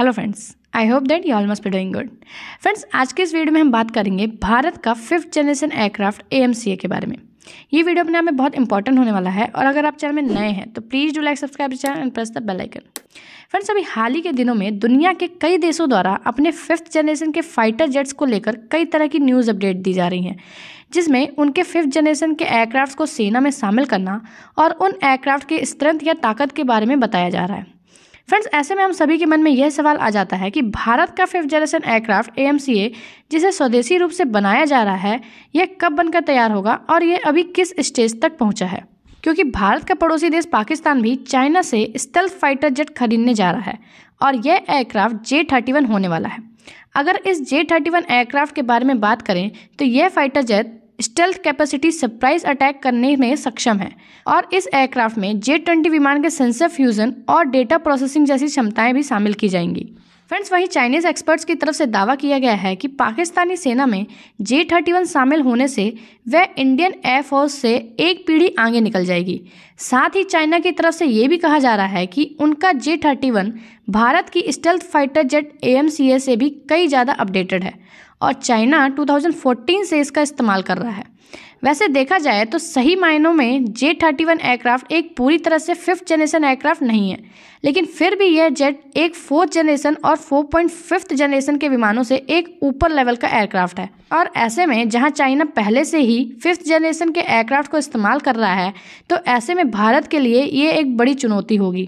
hello friends I hope that you all must be doing good friends आज के इस video में हम बात करेंगे भारत का फिफ्थ जनरेशन एयरक्राफ्ट ए के बारे में ये वीडियो अपने आप में बहुत इंपॉर्टेंट होने वाला है और अगर आप चैनल में नए हैं तो please do like subscribe channel and press the bell icon friends अभी हाल ही के दिनों में दुनिया के कई देशों द्वारा अपने फिफ्थ जनरेशन के फाइटर जेट्स को लेकर कई तरह की न्यूज़ अपडेट दी जा रही हैं जिसमें उनके फिफ्थ जनरेशन के एयरक्राफ्ट को सेना में शामिल करना और उन एयरक्राफ्ट के स्ट्रेंथ या ताकत के बारे में बताया जा रहा है फ्रेंड्स ऐसे में हम सभी के मन में यह सवाल आ जाता है कि भारत का फिफ्थ जनरेशन एयरक्राफ्ट ए जिसे स्वदेशी रूप से बनाया जा रहा है यह कब बनकर तैयार होगा और यह अभी किस स्टेज तक पहुंचा है क्योंकि भारत का पड़ोसी देश पाकिस्तान भी चाइना से स्टेल्थ फाइटर जेट खरीदने जा रहा है और यह एयरक्राफ्ट जे थर्टी वन होने वाला है अगर इस जे थर्टी वन एयरक्राफ्ट के बारे में बात करें तो यह fighter jet stealth capacity surprise attack करने में सक्षम है और इस एयरक्राफ्ट में जे ट्वेंटी विमान के सेंसर फ्यूजन और डेटा प्रोसेसिंग जैसी क्षमताएं भी शामिल की जाएंगी फ्रेंड्स वहीं चाइनीज एक्सपर्ट्स की तरफ से दावा किया गया है कि पाकिस्तानी सेना में जे थर्टी वन शामिल होने से वह इंडियन एयरफोर्स से एक पीढ़ी आगे निकल जाएगी साथ ही चाइना की तरफ से ये भी कहा जा रहा है कि उनका जे थर्टी वन भारत की स्टेल्थ फाइटर जेट ए से भी कई ज़्यादा अपडेटेड है और चाइना 2014 से इसका इस्तेमाल कर रहा है वैसे देखा जाए तो सही मायनों में जे थर्टी वन एयरक्राफ्ट एक पूरी तरह से फिफ्थ जनरेशन एयरक्राफ्ट नहीं है लेकिन फिर भी यह जेट एक फोर्थ जनरेशन और फोर पॉइंट फिफ्थ जनरेशन के विमानों से एक ऊपर लेवल का एयरक्राफ्ट है और ऐसे में जहां चाइना पहले से ही फिफ्थ जनरेशन के एयरक्राफ्ट को इस्तेमाल कर रहा है तो ऐसे में भारत के लिए ये एक बड़ी चुनौती होगी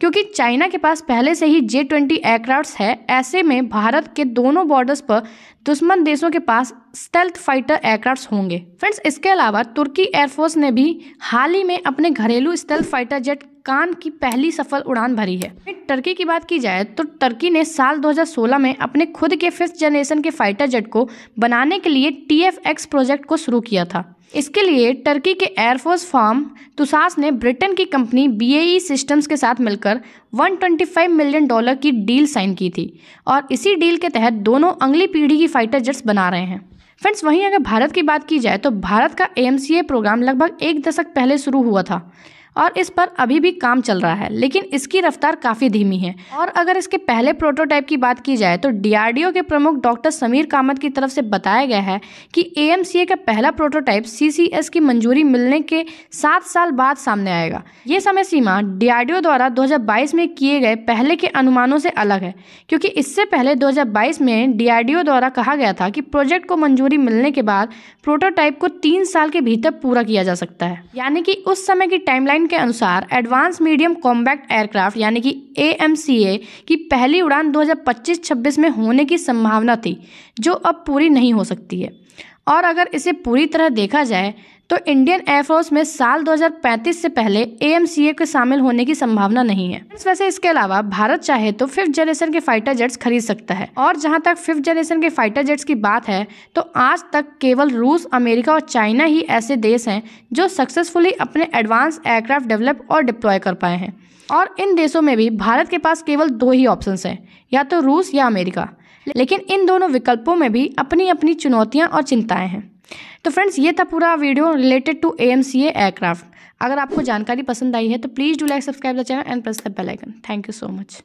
क्योंकि चाइना के पास पहले से ही जे ट्वेंटी एयरक्राफ्ट है ऐसे में भारत के दोनों बॉर्डर्स पर दुश्मन देशों के पास स्टेल्थ फाइटर एयरक्राफ्ट होंगे फ्रेंड्स इसके अलावा तुर्की एयरफोर्स ने भी हाल ही में अपने घरेलू स्टेल फाइटर जेट कान की पहली सफल उड़ान भरी है टर्की की बात की जाए तो टर्की ने साल 2016 में अपने खुद के फिफ्थ जनरेशन के फाइटर जेट को बनाने के लिए टी प्रोजेक्ट को शुरू किया था इसके लिए टर्की के एयरफोर्स फार्म तुसास ने ब्रिटेन की कंपनी बी सिस्टम्स e के साथ मिलकर 125 मिलियन डॉलर की डील साइन की थी और इसी डील के तहत दोनों अगली पीढ़ी की फाइटर जेट्स बना रहे हैं फ्रेंड्स वहीं अगर भारत की बात की जाए तो भारत का ए प्रोग्राम लगभग एक दशक पहले शुरू हुआ था और इस पर अभी भी काम चल रहा है लेकिन इसकी रफ्तार काफ़ी धीमी है और अगर इसके पहले प्रोटोटाइप की बात की जाए तो डीआरडीओ के प्रमुख डॉक्टर समीर कामत की तरफ से बताया गया है कि एएमसीए का पहला प्रोटोटाइप सीसीएस की मंजूरी मिलने के सात साल बाद सामने आएगा ये समय सीमा डीआरडीओ द्वारा दो में किए गए पहले के अनुमानों से अलग है क्योंकि इससे पहले दो में डीआरडीओ द्वारा कहा गया था कि प्रोजेक्ट को मंजूरी मिलने के बाद प्रोटोटाइप को तीन साल के भीतर पूरा किया जा सकता है यानी कि उस समय की टाइमलाइन टाइम के अनुसार एडवांस मीडियम कॉम्बैक्ट एयरक्राफ्ट यानी कि ए की पहली उड़ान 2025-26 में होने की संभावना थी जो अब पूरी नहीं हो सकती है और अगर इसे पूरी तरह देखा जाए तो इंडियन एयरफोर्स में साल 2035 से पहले ए के शामिल होने की संभावना नहीं है वैसे इसके अलावा भारत चाहे तो फिफ्थ जनरेशन के फाइटर जेट्स खरीद सकता है और जहां तक फिफ्थ जनरेशन के फाइटर जेट्स की बात है तो आज तक केवल रूस अमेरिका और चाइना ही ऐसे देश हैं जो सक्सेसफुली अपने एडवांस एयरक्राफ्ट डेवलप और डिप्लॉय कर पाए हैं और इन देशों में भी भारत के पास केवल दो ही ऑप्शन हैं या तो रूस या अमेरिका लेकिन इन दोनों विकल्पों में भी अपनी अपनी चुनौतियाँ और चिंताएँ हैं तो फ्रेंड्स ये था पूरा video related to A M C aircraft अगर आपको जानकारी पसंद आई है तो please do like subscribe the channel and press the bell icon thank you so much